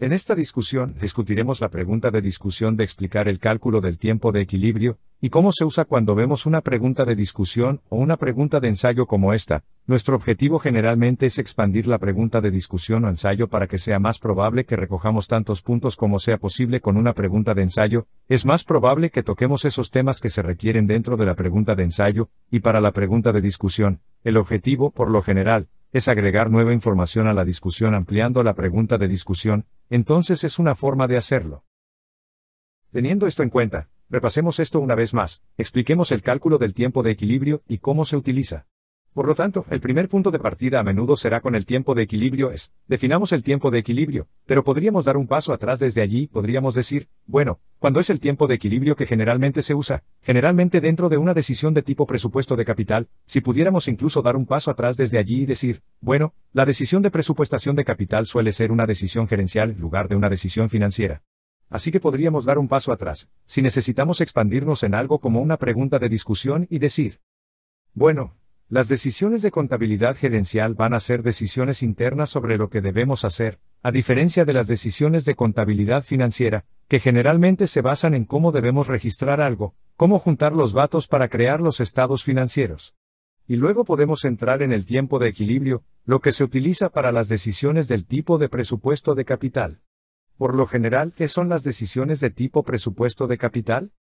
En esta discusión discutiremos la pregunta de discusión de explicar el cálculo del tiempo de equilibrio, y cómo se usa cuando vemos una pregunta de discusión o una pregunta de ensayo como esta. Nuestro objetivo generalmente es expandir la pregunta de discusión o ensayo para que sea más probable que recojamos tantos puntos como sea posible con una pregunta de ensayo, es más probable que toquemos esos temas que se requieren dentro de la pregunta de ensayo, y para la pregunta de discusión, el objetivo, por lo general, es agregar nueva información a la discusión ampliando la pregunta de discusión, entonces es una forma de hacerlo. Teniendo esto en cuenta, repasemos esto una vez más, expliquemos el cálculo del tiempo de equilibrio y cómo se utiliza. Por lo tanto, el primer punto de partida a menudo será con el tiempo de equilibrio es, definamos el tiempo de equilibrio, pero podríamos dar un paso atrás desde allí, podríamos decir, bueno, cuando es el tiempo de equilibrio que generalmente se usa, generalmente dentro de una decisión de tipo presupuesto de capital, si pudiéramos incluso dar un paso atrás desde allí y decir, bueno, la decisión de presupuestación de capital suele ser una decisión gerencial en lugar de una decisión financiera. Así que podríamos dar un paso atrás, si necesitamos expandirnos en algo como una pregunta de discusión y decir, bueno, las decisiones de contabilidad gerencial van a ser decisiones internas sobre lo que debemos hacer, a diferencia de las decisiones de contabilidad financiera, que generalmente se basan en cómo debemos registrar algo, cómo juntar los datos para crear los estados financieros. Y luego podemos entrar en el tiempo de equilibrio, lo que se utiliza para las decisiones del tipo de presupuesto de capital. Por lo general, ¿qué son las decisiones de tipo presupuesto de capital?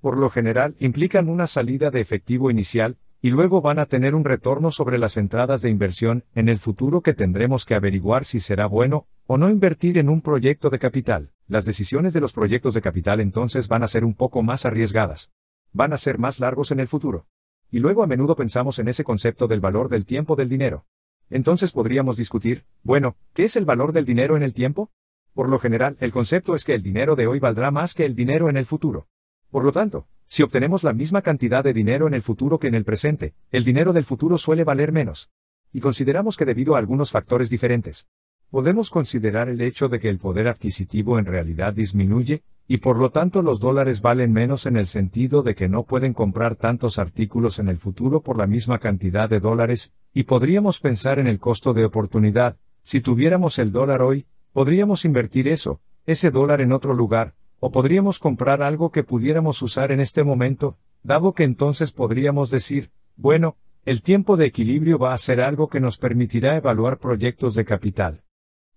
Por lo general, implican una salida de efectivo inicial, y luego van a tener un retorno sobre las entradas de inversión en el futuro que tendremos que averiguar si será bueno o no invertir en un proyecto de capital. Las decisiones de los proyectos de capital entonces van a ser un poco más arriesgadas. Van a ser más largos en el futuro. Y luego a menudo pensamos en ese concepto del valor del tiempo del dinero. Entonces podríamos discutir, bueno, ¿qué es el valor del dinero en el tiempo? Por lo general, el concepto es que el dinero de hoy valdrá más que el dinero en el futuro. Por lo tanto, si obtenemos la misma cantidad de dinero en el futuro que en el presente, el dinero del futuro suele valer menos. Y consideramos que debido a algunos factores diferentes, podemos considerar el hecho de que el poder adquisitivo en realidad disminuye, y por lo tanto los dólares valen menos en el sentido de que no pueden comprar tantos artículos en el futuro por la misma cantidad de dólares, y podríamos pensar en el costo de oportunidad, si tuviéramos el dólar hoy, podríamos invertir eso, ese dólar en otro lugar, o podríamos comprar algo que pudiéramos usar en este momento, dado que entonces podríamos decir, bueno, el tiempo de equilibrio va a ser algo que nos permitirá evaluar proyectos de capital.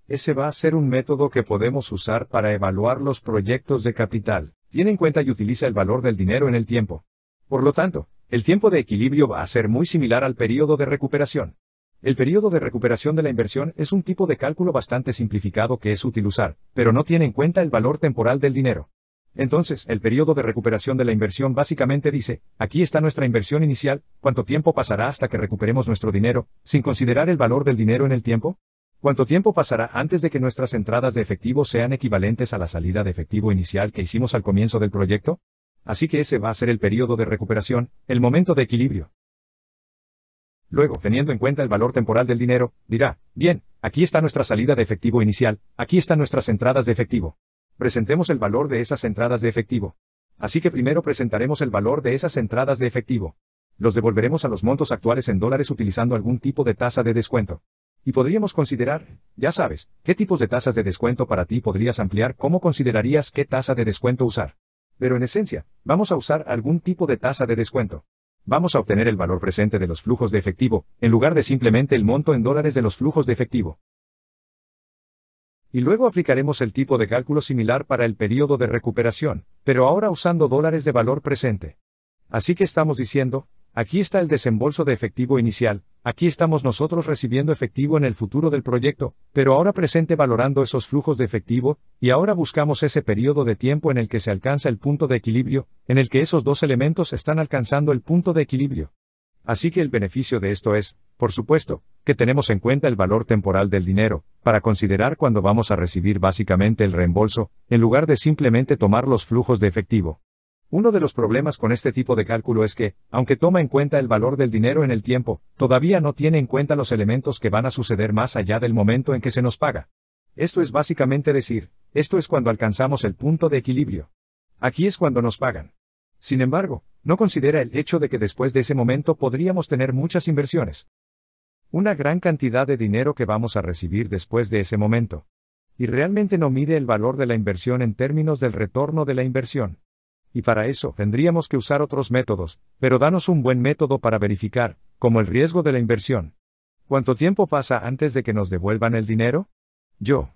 Ese va a ser un método que podemos usar para evaluar los proyectos de capital. Tiene en cuenta y utiliza el valor del dinero en el tiempo. Por lo tanto, el tiempo de equilibrio va a ser muy similar al periodo de recuperación. El periodo de recuperación de la inversión es un tipo de cálculo bastante simplificado que es útil usar, pero no tiene en cuenta el valor temporal del dinero. Entonces, el periodo de recuperación de la inversión básicamente dice, aquí está nuestra inversión inicial, ¿cuánto tiempo pasará hasta que recuperemos nuestro dinero, sin considerar el valor del dinero en el tiempo? ¿Cuánto tiempo pasará antes de que nuestras entradas de efectivo sean equivalentes a la salida de efectivo inicial que hicimos al comienzo del proyecto? Así que ese va a ser el periodo de recuperación, el momento de equilibrio. Luego, teniendo en cuenta el valor temporal del dinero, dirá, bien, aquí está nuestra salida de efectivo inicial, aquí están nuestras entradas de efectivo. Presentemos el valor de esas entradas de efectivo. Así que primero presentaremos el valor de esas entradas de efectivo. Los devolveremos a los montos actuales en dólares utilizando algún tipo de tasa de descuento. Y podríamos considerar, ya sabes, qué tipos de tasas de descuento para ti podrías ampliar, cómo considerarías qué tasa de descuento usar. Pero en esencia, vamos a usar algún tipo de tasa de descuento vamos a obtener el valor presente de los flujos de efectivo, en lugar de simplemente el monto en dólares de los flujos de efectivo. Y luego aplicaremos el tipo de cálculo similar para el periodo de recuperación, pero ahora usando dólares de valor presente. Así que estamos diciendo, aquí está el desembolso de efectivo inicial, Aquí estamos nosotros recibiendo efectivo en el futuro del proyecto, pero ahora presente valorando esos flujos de efectivo, y ahora buscamos ese periodo de tiempo en el que se alcanza el punto de equilibrio, en el que esos dos elementos están alcanzando el punto de equilibrio. Así que el beneficio de esto es, por supuesto, que tenemos en cuenta el valor temporal del dinero, para considerar cuándo vamos a recibir básicamente el reembolso, en lugar de simplemente tomar los flujos de efectivo. Uno de los problemas con este tipo de cálculo es que, aunque toma en cuenta el valor del dinero en el tiempo, todavía no tiene en cuenta los elementos que van a suceder más allá del momento en que se nos paga. Esto es básicamente decir, esto es cuando alcanzamos el punto de equilibrio. Aquí es cuando nos pagan. Sin embargo, no considera el hecho de que después de ese momento podríamos tener muchas inversiones. Una gran cantidad de dinero que vamos a recibir después de ese momento. Y realmente no mide el valor de la inversión en términos del retorno de la inversión y para eso tendríamos que usar otros métodos, pero danos un buen método para verificar, como el riesgo de la inversión. ¿Cuánto tiempo pasa antes de que nos devuelvan el dinero? Yo.